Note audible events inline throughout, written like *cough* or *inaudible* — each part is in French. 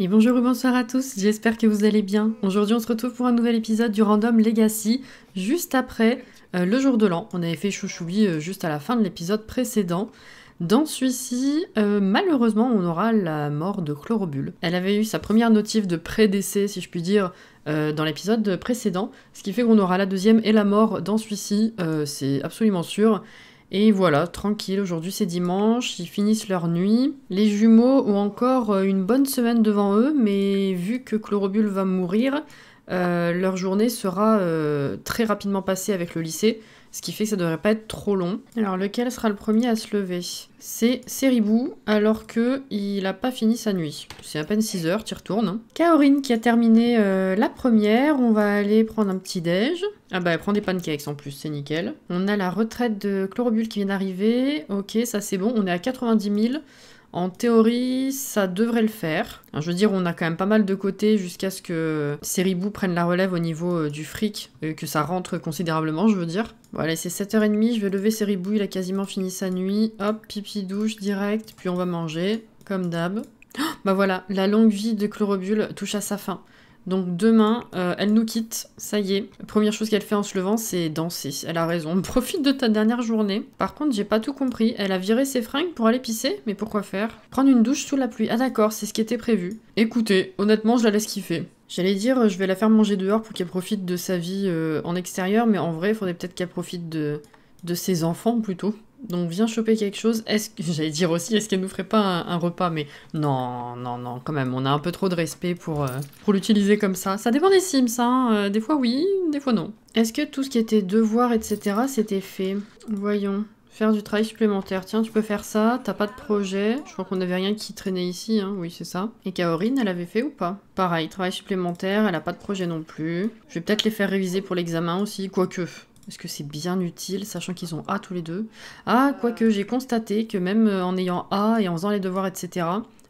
Et bonjour ou bonsoir à tous, j'espère que vous allez bien. Aujourd'hui on se retrouve pour un nouvel épisode du Random Legacy, juste après euh, le jour de l'an. On avait fait chouchoubi euh, juste à la fin de l'épisode précédent. Dans celui-ci, euh, malheureusement, on aura la mort de Chlorobule. Elle avait eu sa première notif de prédécès, si je puis dire, dans l'épisode précédent, ce qui fait qu'on aura la deuxième et la mort dans celui-ci, c'est absolument sûr. Et voilà, tranquille, aujourd'hui c'est dimanche, ils finissent leur nuit. Les jumeaux ont encore euh, une bonne semaine devant eux, mais vu que Chlorobule va mourir, euh, leur journée sera euh, très rapidement passée avec le lycée ce qui fait que ça devrait pas être trop long. Alors lequel sera le premier à se lever C'est Seribou, alors que il a pas fini sa nuit. C'est à peine 6 heures, tu retournes. Hein. Kaorine qui a terminé euh, la première, on va aller prendre un petit déj. Ah bah elle prend des pancakes en plus, c'est nickel. On a la retraite de Chlorobule qui vient d'arriver, ok ça c'est bon, on est à 90 000. En théorie, ça devrait le faire. je veux dire, on a quand même pas mal de côté jusqu'à ce que Seribou prenne la relève au niveau euh, du fric, et euh, que ça rentre considérablement, je veux dire. Voilà, c'est 7h30, je vais lever Seribou, il a quasiment fini sa nuit. Hop, pipi douche direct, puis on va manger, comme d'hab. Oh, bah voilà, la longue vie de Chlorobule touche à sa fin. Donc demain, euh, elle nous quitte, ça y est. première chose qu'elle fait en se levant, c'est danser. Elle a raison, *laughs* profite de ta dernière journée. Par contre, j'ai pas tout compris. Elle a viré ses fringues pour aller pisser, mais pourquoi faire Prendre une douche sous la pluie. Ah d'accord, c'est ce qui était prévu. Écoutez, honnêtement, je la laisse kiffer. J'allais dire, euh, je vais la faire manger dehors pour qu'elle profite de sa vie euh, en extérieur, mais en vrai, il faudrait peut-être qu'elle profite de, de ses enfants plutôt. Donc viens choper quelque chose. Est-ce que *laughs* j'allais dire aussi, est-ce qu'elle nous ferait pas un, repas Mais non, non, non, quand même, on a un peu trop de respect pour, euh, pour l'utiliser comme ça. Ça dépend des Sims, hein. Euh, des fois oui, des fois non. Est-ce que tout ce qui était devoir, etc., c'était fait Voyons. Faire du travail supplémentaire. Tiens, tu peux faire ça, t'as pas de projet. Je crois qu'on avait rien qui traînait ici, hein. oui, c'est ça. Et Kaorine, elle avait fait ou pas Pareil, travail supplémentaire, elle a pas de projet non plus. Je vais peut-être les faire réviser pour l'examen aussi, quoique. Est-ce que c'est bien utile, sachant qu'ils ont A tous les deux Ah, quoique j'ai constaté que même euh, en ayant A et en faisant les devoirs, etc.,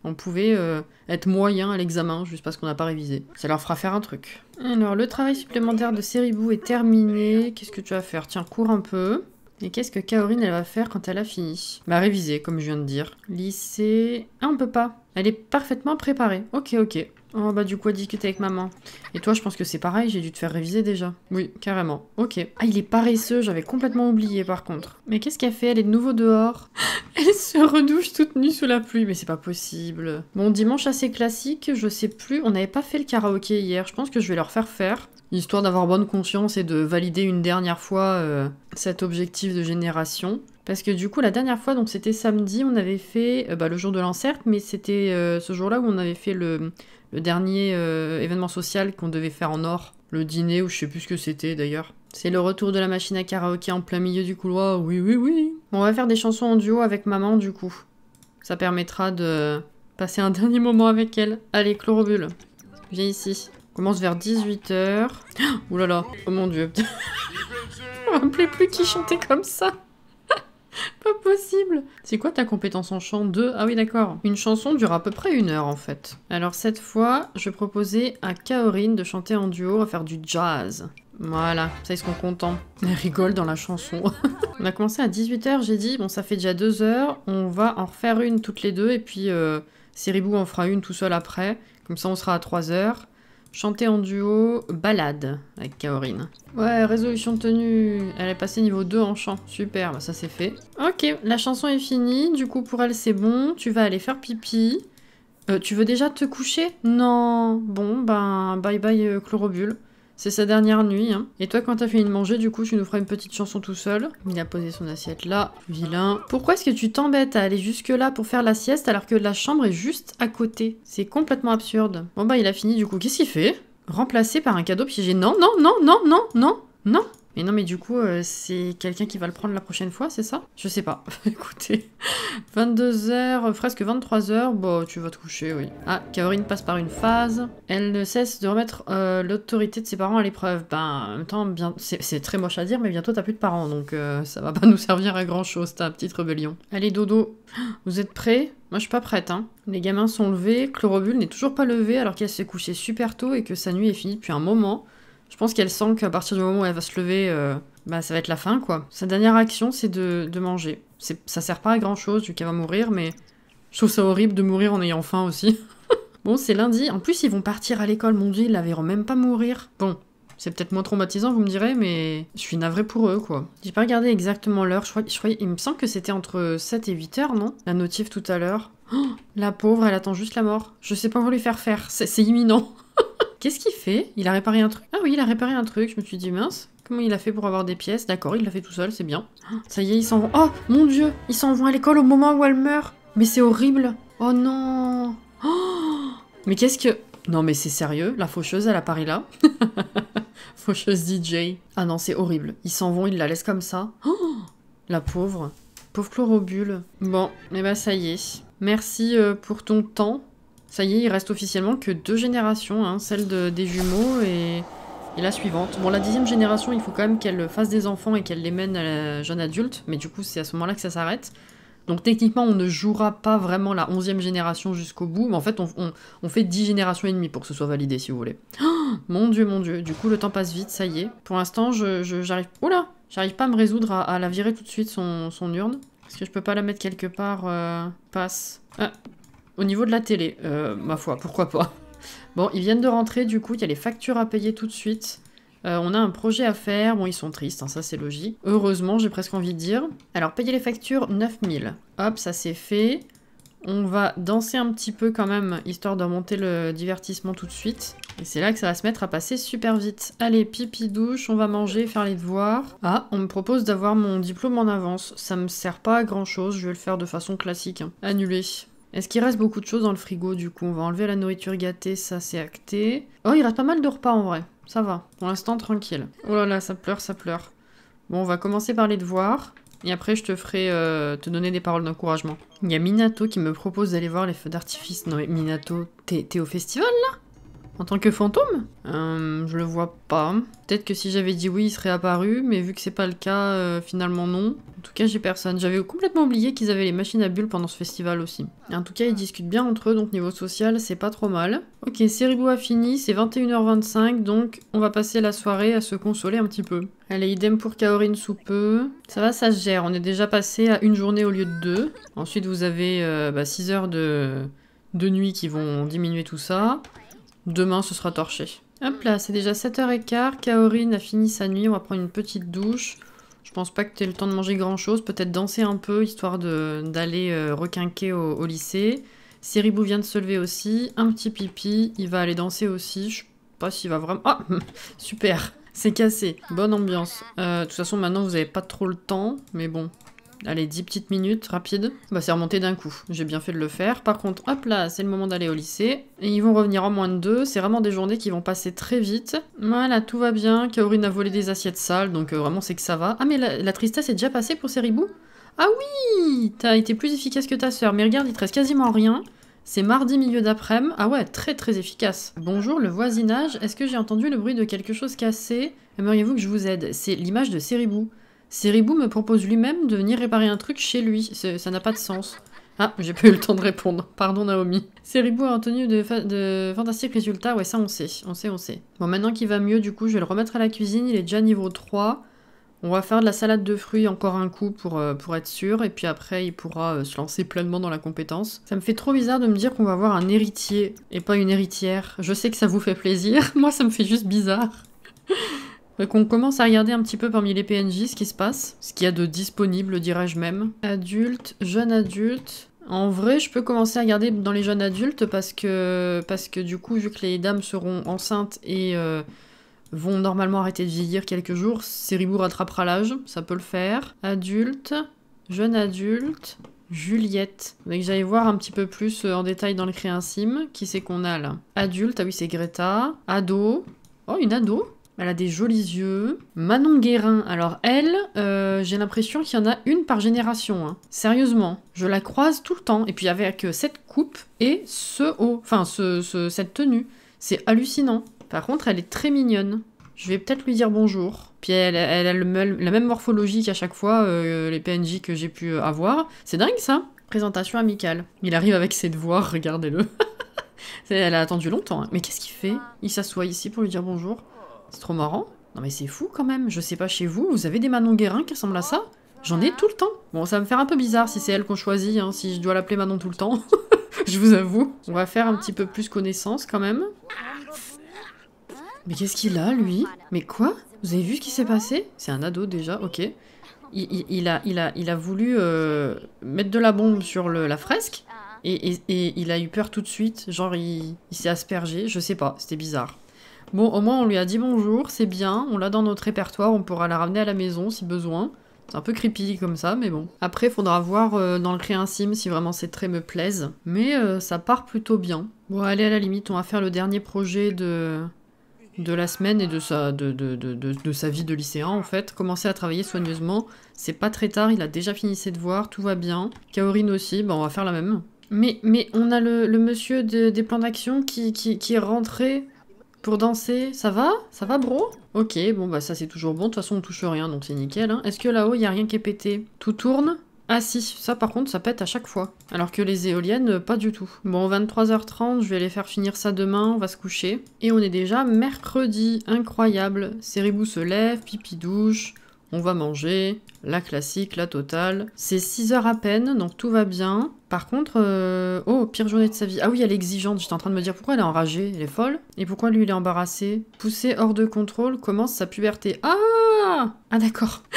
on pouvait euh, être moyen à l'examen juste parce qu'on n'a pas révisé. Ça leur fera faire un truc. Alors, le travail supplémentaire de Seribou est terminé. Qu'est-ce que tu vas faire Tiens, cours un peu. Et qu'est-ce que Kaorine, elle va faire quand elle a fini Bah, réviser, comme je viens de dire. Lycée... Ah, on peut pas. Elle est parfaitement préparée. Ok, ok. Oh bah du coup à discuter avec maman. Et toi je pense que c'est pareil, j'ai dû te faire réviser déjà. Oui, carrément. Ok. Ah il est paresseux, j'avais complètement oublié par contre. Mais qu'est-ce qu'elle fait Elle est de nouveau dehors. *laughs* Elle se redouche toute nue sous la pluie, mais c'est pas possible. Bon dimanche assez classique, je sais plus, on n'avait pas fait le karaoké hier, je pense que je vais leur faire faire. Histoire d'avoir bonne conscience et de valider une dernière fois euh, cet objectif de génération. Parce que du coup, la dernière fois, donc c'était samedi, on avait fait euh, bah, le jour de l'encercle, mais c'était euh, ce jour-là où on avait fait le, le dernier euh, événement social qu'on devait faire en or, le dîner ou je sais plus ce que c'était d'ailleurs. C'est le retour de la machine à karaoké en plein milieu du couloir, oui oui oui. On va faire des chansons en duo avec maman du coup. Ça permettra de passer un *laughs* dernier moment avec elle. Allez, Chlorobule, viens ici. On commence vers 18h. *gasps* Oh, là là, oh mon dieu. *laughs* On me plus qui chantait comme ça. *laughs* Pas possible C'est quoi ta compétence en chant 2 Ah oui, d'accord. Une chanson dure à peu près une heure, en fait. Alors cette fois, je proposais à Kaorin de chanter en duo, à faire du jazz. Voilà, ça ils seront contents. Elle *laughs* rigole dans la chanson. *laughs* on a commencé à 18h, j'ai dit, bon ça fait déjà deux heures, on va en refaire une toutes les deux, et puis euh, en fera une tout seul après, comme ça on sera à 3 heures. Chanter en duo, balade avec Kaorine. Ouais, résolution tenue. Elle est passée niveau 2 en chant. Super, bah ça c'est fait. Ok, la chanson est finie. Du coup, pour elle, c'est bon. Tu vas aller faire pipi. Euh, tu veux déjà te coucher Non. Bon, ben, bye bye euh, chlorobule. C'est sa dernière nuit, hein. Et toi, quand t'as fini de manger, du coup, tu nous feras une petite chanson tout seul. Il a posé son assiette là. Vilain. Pourquoi est-ce que tu t'embêtes à aller jusque-là pour faire la sieste alors que la chambre est juste à côté C'est complètement absurde. Bon bah, il a fini, du coup. Qu'est-ce qu'il fait Remplacé par un cadeau piégé. Non, non, non, non, non, non, non mais non, mais du coup, euh, c'est quelqu'un qui va le prendre la prochaine fois, c'est ça Je sais pas. *laughs* Écoutez, 22h, euh, presque 23h, bon, tu vas te coucher, oui. Ah, Kaorin passe par une phase. Elle ne cesse de remettre euh, l'autorité de ses parents à l'épreuve. Ben, en même temps, bien... c'est très moche à dire, mais bientôt t'as plus de parents, donc ça va pas *laughs* nous servir à grand chose, ta petite rébellion. Allez, dodo, vous êtes prêts moi, je suis pas prête, hein. Les gamins sont levés, Chlorobule n'est toujours pas levé alors qu'elle s'est couchée super tôt et que sa nuit est finie depuis un moment. Je pense qu'elle sent qu'à partir du moment où elle va se lever, euh, bah, ça va être la fin, quoi. Sa dernière action, c'est de, de, manger. Ça sert pas à grand chose, vu qu'elle va mourir, mais je trouve ça horrible de mourir en ayant faim aussi. *laughs* bon, c'est lundi. En plus, ils vont partir à l'école, mon dieu, ils la verront même pas mourir. Bon, c'est peut-être moins traumatisant, vous me direz, mais je suis navrée pour eux, quoi. J'ai pas regardé exactement l'heure, je crois, il me semble que c'était entre 7 et 8 heures, non La notif tout à l'heure. Oh, la pauvre, elle attend juste la mort. Je sais pas où lui faire faire, c'est imminent. Qu'est-ce qu'il fait Il a réparé un truc. Ah oui, il a réparé un truc. Je me suis dit, mince, comment il a fait pour avoir des pièces D'accord, il l'a fait tout seul, c'est bien. Ah, ça y est, ils s'en vont. Oh, mon Dieu Ils s'en vont à l'école au moment où elle meurt. Mais c'est horrible. Oh non oh. Mais qu'est-ce que... Non mais c'est sérieux, la faucheuse, elle apparaît là. *laughs* faucheuse DJ. Ah non, c'est horrible. Ils s'en vont, ils la laissent comme ça. Oh. la pauvre. Pauvre chlorobule. Bon, mais eh ben ça y est. Merci euh, pour ton temps. Ça y est, il reste officiellement que deux générations, hein, celle des jumeaux et, la suivante. Bon, la dixième génération, il faut quand même qu'elle fasse des enfants et qu'elle les mène à la jeune adulte, mais du coup, c'est à ce moment-là que ça s'arrête. Donc techniquement, on ne jouera pas vraiment la onzième génération jusqu'au bout, mais en fait, on, fait dix générations et demie pour que ce soit validé, si vous voulez. Oh, mon dieu, mon dieu, du coup, le temps passe vite, ça y est. Pour l'instant, j'arrive... Je, oh Oula J'arrive pas à me résoudre à, la virer tout de suite, son, urne. Est-ce que je peux pas la mettre quelque part euh, Passe. Ah, au niveau de la télé, euh, ma foi, pourquoi pas. Bon, ils viennent de rentrer, du coup, il y a les factures à payer tout de suite. Euh, on a un projet à faire. Bon, ils sont tristes, hein, ça c'est logique. Heureusement, j'ai presque envie de dire. Alors, payer les factures, 9000. Hop, ça c'est fait. On va danser un petit peu quand même, histoire de monter le divertissement tout de suite. Et c'est là que ça va se mettre à passer super vite. Allez, pipi douche, on va manger, faire les devoirs. Ah, on me propose d'avoir mon diplôme en avance. Ça me sert pas à grand chose, je vais le faire de façon classique. Hein. Annulé. Annuler. Est-ce qu'il reste beaucoup de choses dans le frigo du coup On va enlever la nourriture gâtée, ça c'est acté. Oh, il reste pas mal de repas en vrai. Ça va. Pour l'instant, tranquille. Oh là là, ça pleure, ça pleure. Bon, on va commencer par les devoirs. Et après, je te ferai euh, te donner des paroles d'encouragement. Il y a Minato qui me propose d'aller voir les feux d'artifice. Non mais Minato, t'es au festival là en tant que fantôme euh, Je le vois pas. Peut-être que si j'avais dit oui, il serait apparu, mais vu que c'est pas le cas, euh, finalement non. En tout cas, j'ai personne. J'avais complètement oublié qu'ils avaient les machines à bulles pendant ce festival aussi. en tout cas, ils discutent bien entre eux, donc niveau social, c'est pas trop mal. Ok, Seribou a fini, c'est 21h25, donc on va passer la soirée à se consoler un petit peu. Allez, idem pour Kaorin sous peu. Ça va, ça se gère. On est déjà passé à une journée au lieu de deux. Ensuite, vous avez 6 euh, bah, heures de... de nuit qui vont diminuer tout ça. Demain, ce sera torché. Hop là, c'est déjà 7h15. Kaorine a fini sa nuit. On va prendre une petite douche. Je pense pas que tu aies le temps de manger grand chose. Peut-être danser un peu, histoire d'aller euh, requinquer au, lycée. Siribou vient de se lever aussi. Un petit pipi. Il va aller danser aussi. Je sais pas s'il va vraiment. Ah *laughs* Super C'est cassé. Bonne ambiance. Euh, de toute façon, maintenant, vous avez pas trop le temps. Mais bon, allez, 10 petites minutes rapides. Bah, c'est remonté d'un coup. J'ai bien fait de le faire. Par contre, hop là, c'est le moment d'aller au lycée. Et ils vont revenir en moins de deux. C'est vraiment des journées qui vont passer très vite. Voilà, tout va bien. Kaorine a volé des assiettes sales, donc euh, vraiment, c'est que ça va. Ah, mais la, tristesse est déjà passée pour ces Ah oui T'as été plus efficace que ta sœur. Mais regarde, il te reste quasiment rien. C'est mardi milieu d'après-midi. Ah ouais, très très efficace. Bonjour le voisinage, est-ce que j'ai entendu le bruit de quelque chose cassé Aimeriez-vous que je vous aide C'est l'image de Seribou me propose lui-même de venir réparer un truc chez lui. Ça n'a pas de sens. Ah, j'ai pas eu le temps de répondre. Pardon, Naomi. Seribou a obtenu de, de fantastiques résultats. Ouais, ça, on sait. On sait, on sait. Bon, maintenant qu'il va mieux, du coup, je vais le remettre à la cuisine. Il est déjà niveau 3. On va faire de la salade de fruits encore un coup pour, euh, pour être sûr, et puis après il pourra euh, se lancer pleinement dans la compétence. Ça me fait trop bizarre de me dire qu'on va avoir un héritier et pas une héritière. Je sais que ça vous fait plaisir, *laughs* moi ça me fait juste bizarre. Donc qu'on commence à regarder un petit peu parmi les PNJ ce qui se passe, ce qu'il y a de disponible, dirais-je même. Adulte, jeune adulte. En vrai, je peux commencer à regarder dans les jeunes adultes parce que, parce que du coup, vu que les dames seront enceintes et euh, vont normalement arrêter de vieillir quelques jours, Céribou rattrapera l'âge, ça peut le faire. Adulte, jeune adulte, Juliette. Donc j'allais voir un petit peu plus euh, en détail dans le sim Qui c'est qu'on a là Adulte, ah oui, c'est Greta. Ado. Oh, une ado elle a des jolis yeux. Manon Guérin, alors elle, euh, j'ai l'impression qu'il y en a une par génération. Hein. Sérieusement, je la croise tout le temps. Et puis avec euh, cette coupe et ce haut, enfin ce, cette tenue. C'est hallucinant. Par contre, elle est très mignonne. Je vais peut-être lui dire bonjour. Puis elle, elle a la même morphologie qu'à chaque fois euh, les PNJ que j'ai pu avoir. C'est dingue ça. Présentation amicale. Il arrive avec ses devoirs, regardez-le. *laughs* elle a attendu longtemps. Hein. Mais qu'est-ce qu'il fait Il s'assoit ici pour lui dire bonjour. C'est trop marrant. Non mais c'est fou quand même. Je sais pas chez vous, vous avez des Manon Guérin qui ressemblent à ça J'en ai tout le temps. Bon, ça va me faire un peu bizarre si c'est elle qu'on choisit, hein, si je dois l'appeler Manon tout le temps. *laughs* je vous avoue. On va faire un petit peu plus connaissance quand même. Mais qu'est-ce qu'il a, lui Mais quoi Vous avez vu ce qui s'est passé C'est un ado déjà, ok. Il, a, il, a, il a voulu euh, mettre de la bombe sur la fresque et, il a eu peur tout de suite. Genre, il s'est aspergé, je sais pas, c'était bizarre. Bon, au moins on lui a dit bonjour, c'est bien, on l'a dans notre répertoire, on pourra la ramener à la maison si besoin. C'est un peu creepy comme ça, mais bon. Après, faudra voir euh, dans le créa sim si vraiment ces traits me plaisent. Mais euh, ça part plutôt bien. Bon, allez, à la limite, on va faire le dernier projet de, de la semaine et de sa, de, sa vie de lycéen, en fait. Commencer à travailler soigneusement. C'est pas très tard, il a déjà fini ses devoirs, tout va bien. Kaorine aussi, on va faire la même. Mais, mais on a le, monsieur des plans d'action qui, qui, qui est rentré pour danser, ça va Ça va, bro Ok, bon, bah ça c'est toujours bon. De toute façon, on touche rien, donc c'est nickel. Hein. Est-ce que là-haut, il n'y a rien qui est pété Tout tourne ah si, ça par contre ça pète à chaque fois. Alors que les éoliennes, euh, pas du tout. Bon, 23h30, je vais aller faire finir ça demain, on va se coucher. Et on est déjà mercredi, incroyable. Cérébou se lève, pipi douche, on va manger, la classique, la totale. C'est 6 heures à peine, donc tout va bien. Par contre, euh, oh, pire journée de sa vie. Ah oui, elle est exigeante, j'étais en train de me dire pourquoi elle est enragée, elle est folle. Et pourquoi lui, il est embarrassé Poussé hors de contrôle, commence sa puberté. Ah Ah d'accord. *laughs*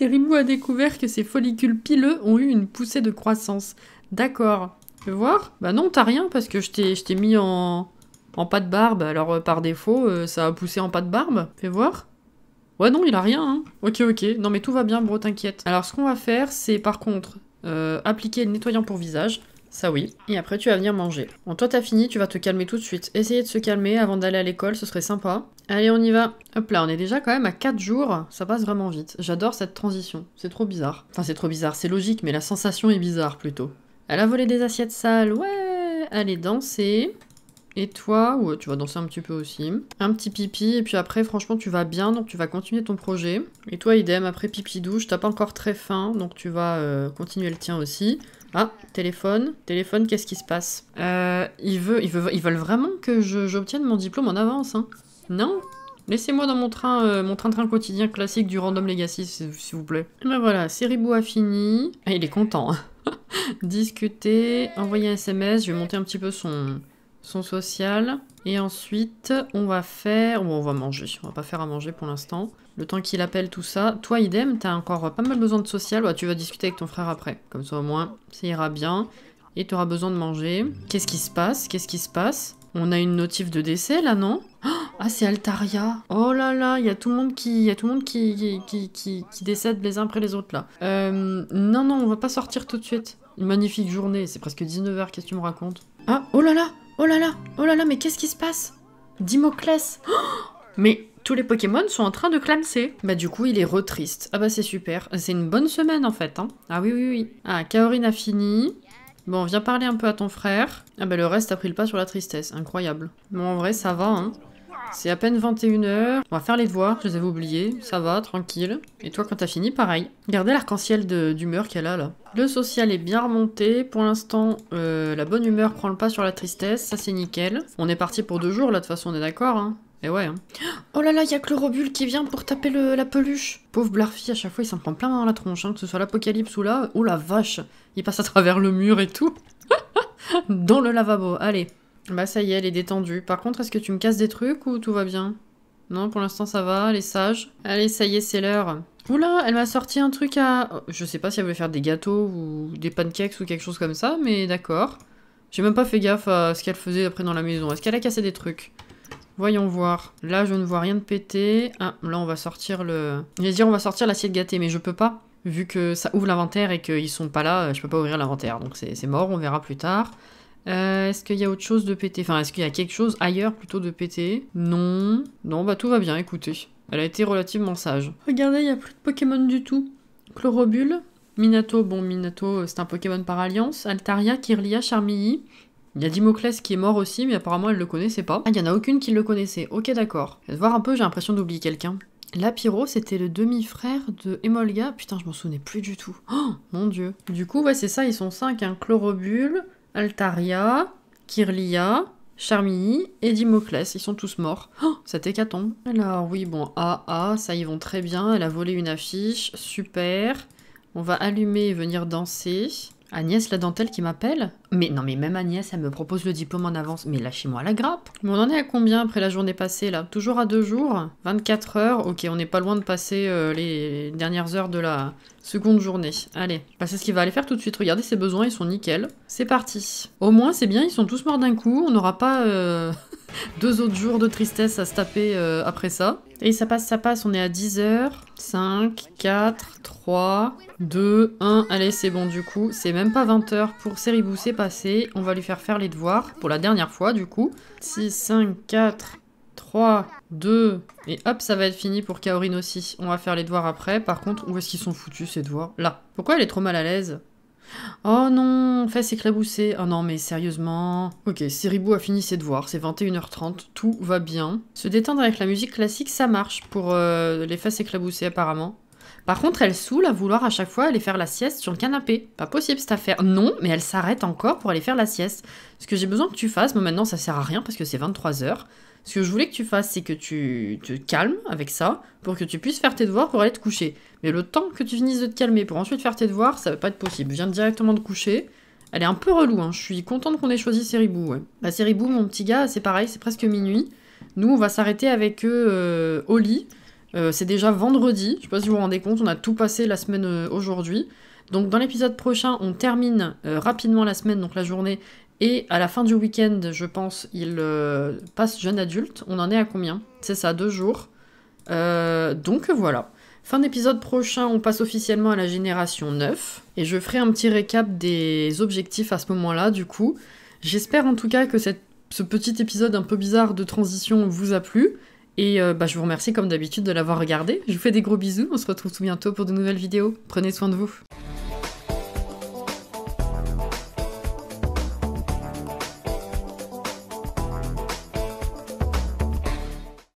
Ribou a découvert que ses follicules pileux ont eu une poussée de croissance. D'accord. Tu voir Bah non, t'as rien parce que je t'ai mis en, en pas de barbe. Alors euh, par défaut, euh, ça a poussé en pas de barbe. Fais voir. Ouais, non, il a rien. Hein. Ok, ok. Non, mais tout va bien, bro, t'inquiète. Alors, ce qu'on va faire, c'est par contre euh, appliquer le nettoyant pour visage. Ça oui. Et après, tu vas venir manger. Bon, toi, t'as fini, tu vas te calmer tout de suite. Essayez de se calmer avant d'aller à l'école, ce serait sympa. Allez, on y va. Hop là, on est déjà quand même à 4 jours. Ça passe vraiment vite. J'adore cette transition. C'est trop bizarre. Enfin, c'est trop bizarre, c'est logique, mais la sensation est bizarre plutôt. Elle a volé des assiettes sales, ouais Allez danser. Et toi, ouais, tu vas danser un petit peu aussi. Un petit pipi, et puis après, franchement, tu vas bien, donc tu vas continuer ton projet. Et toi, idem, après pipi douche, t'as pas encore très faim, donc tu vas euh, continuer le tien aussi. Ah, téléphone, téléphone, qu'est-ce qui se passe euh, il veut, veut, Ils veulent vraiment que j'obtienne mon diplôme en avance, hein Non Laissez-moi dans mon train, euh, mon train-train quotidien classique du Random Legacy, s'il vous plaît. Et ben voilà, Ceribou a fini. Ah, il est content. Hein. *laughs* Discuter, envoyer un SMS, je vais monter un petit peu son, son social. Et ensuite, on va faire... Bon, on va manger. On va pas faire à manger pour l'instant. Le temps qu'il appelle tout ça. Toi, idem, t'as encore pas mal besoin de social. Ouais, bah, tu vas discuter avec ton frère après. Comme ça, au moins, ça ira bien. Et t'auras besoin de manger. Qu'est-ce qui se passe Qu'est-ce qui se passe on a une notif de décès là, non Ah, c'est Altaria. Oh là là, il y a tout le monde qui, y a tout le monde qui, qui, qui, qui, décède les uns après les autres là. Euh, non non, on va pas sortir tout de suite. Une magnifique journée, c'est presque 19h, qu'est-ce que tu me racontes Ah, oh là là Oh là là Oh là là, mais qu'est-ce qui se passe Dimoclès *gasps* Mais tous les Pokémon sont en train de clamser. Bah du coup, il est retriste. Ah bah c'est super. C'est une bonne semaine en fait. Hein. Ah oui, oui, oui. Ah, Kaorin a fini. Bon, viens parler un peu à ton frère. Ah bah le reste a pris le pas sur la tristesse. Incroyable. Bon, en vrai, ça va, hein. C'est à peine 21h. On va faire les devoirs, je les avais oubliés. Ça va, tranquille. Et toi, quand t'as fini, pareil. Regardez l'arc-en-ciel d'humeur qu'elle a là. Le social est bien remonté. Pour l'instant, euh, la bonne humeur prend le pas sur la tristesse. Ça, c'est nickel. On est parti pour deux jours là, de toute façon, on est d'accord. Hein. Et ouais. Hein. *gasps* Oh là là, il y a que le robule qui vient pour taper la peluche. Pauvre Blarfi, à chaque fois, il s'en prend plein dans hein, la tronche, hein, que ce soit l'apocalypse ou là. Oh la vache, il passe à travers le mur et tout. *laughs* dans le lavabo, allez. Bah ça y est, elle est détendue. Par contre, est-ce que tu me casses des trucs ou tout va bien Non, pour l'instant ça va, elle est sage. Allez, ça y est, c'est l'heure. Oula, elle m'a sorti un truc à... Je sais pas si elle voulait faire des gâteaux ou des pancakes ou quelque chose comme ça, mais d'accord. J'ai même pas fait gaffe à ce qu'elle faisait après dans la maison. Est-ce qu'elle a cassé des trucs Voyons voir. Là, je ne vois rien de pété. Ah, là, on va sortir le... Je vais dire, on va sortir l'assiette gâtée, mais je peux pas. Vu que ça ouvre l'inventaire et qu'ils sont pas là, je peux pas ouvrir l'inventaire. Donc c'est mort, on verra plus tard. Euh, est-ce qu'il y a autre chose de pété Enfin, est-ce qu'il y a quelque chose ailleurs plutôt de pété Non. Non, bah tout va bien, écoutez. Elle a été relativement sage. Regardez, il n'y a plus de Pokémon du tout. Chlorobule, Minato, bon Minato euh, c'est un Pokémon par alliance, Altaria, Kirlia, Charmilly. Il y a Dimoclès qui est mort aussi, mais apparemment elle le connaissait pas. Ah, il n'y en a aucune qui le connaissait. Ok, d'accord. Je vais voir un peu, j'ai l'impression d'oublier quelqu'un. Lapiro, c'était le demi-frère de Emolga. Putain, je m'en souvenais plus du tout. Oh, mon dieu. Du coup, ouais, c'est ça, ils sont cinq. Hein. Chlorobule, Altaria, Kirlia, Charmini et Dimoclès. Ils sont tous morts. Oh, cette hécatombe. Alors oui, bon, ah, ah, ça y vont très bien. Elle a volé une affiche. Super. On va allumer et venir danser. Agnès la dentelle qui m'appelle mais non, mais même Agnès, elle me propose le diplôme en avance. Mais lâchez-moi la grappe. on en est à combien après la journée passée, là Toujours à deux jours 24 heures Ok, on n'est pas loin de passer euh, les dernières heures de la seconde journée. Allez, bah, c'est ce qu'il va aller faire tout de suite. Regardez ses besoins, ils sont nickel. C'est parti. Au moins, c'est bien, ils sont tous morts d'un coup. On n'aura pas... Euh, *laughs* deux autres jours de tristesse à se taper euh, après ça. Et ça passe, ça passe, on est à 10 heures. 5, 4, 3, 2, 1. Allez, c'est bon du coup. C'est même pas 20 heures pour s'éribousser... On va lui faire faire les devoirs pour la dernière fois, du coup. 6, 5, 4, 3, 2, et hop, ça va être fini pour Kaorin aussi. On va faire les devoirs après. Par contre, où est-ce qu'ils sont foutus, ces devoirs Là. Pourquoi elle est trop mal à l'aise Oh non, fesses éclaboussées. Oh non, mais sérieusement. Ok, Siribou a fini ses devoirs, c'est 21h30, tout va bien. Se détendre avec la musique classique, ça marche pour euh, les fesses éclaboussées apparemment. Par contre, elle saoule à vouloir à chaque fois aller faire la sieste sur le canapé. Pas possible cette affaire. Non, mais elle s'arrête encore pour aller faire la sieste. Ce que j'ai besoin que tu fasses, moi maintenant ça sert à rien parce que c'est 23h. Ce que je voulais que tu fasses, c'est que tu te calmes avec ça pour que tu puisses faire tes devoirs pour aller te coucher. Mais le temps que tu finisses de te calmer pour ensuite faire tes devoirs, ça va pas être possible. Je viens directement de coucher. Elle est un peu relou, hein. je suis contente qu'on ait choisi Seribou. Ouais. Bah, Seribou, mon petit gars, c'est pareil, c'est presque minuit. Nous, on va s'arrêter avec eux au lit. Euh, c'est déjà vendredi, je sais pas si vous vous rendez compte, on a tout passé la semaine euh, aujourd'hui. Donc dans l'épisode prochain, on termine euh, rapidement la semaine, donc la journée, et à la fin du week-end, je pense, il passe jeune adulte. On en est à combien C'est ça, deux jours. donc voilà. Fin d'épisode prochain, on passe officiellement à la génération 9, et je ferai un petit récap des objectifs à ce moment-là, du coup. J'espère en tout cas que ce petit épisode un peu bizarre de transition vous a plu. Et euh, bah, je vous remercie comme d'habitude de l'avoir regardé. Je vous fais des gros bisous. On se retrouve tout bientôt pour de nouvelles vidéos. Prenez soin de vous.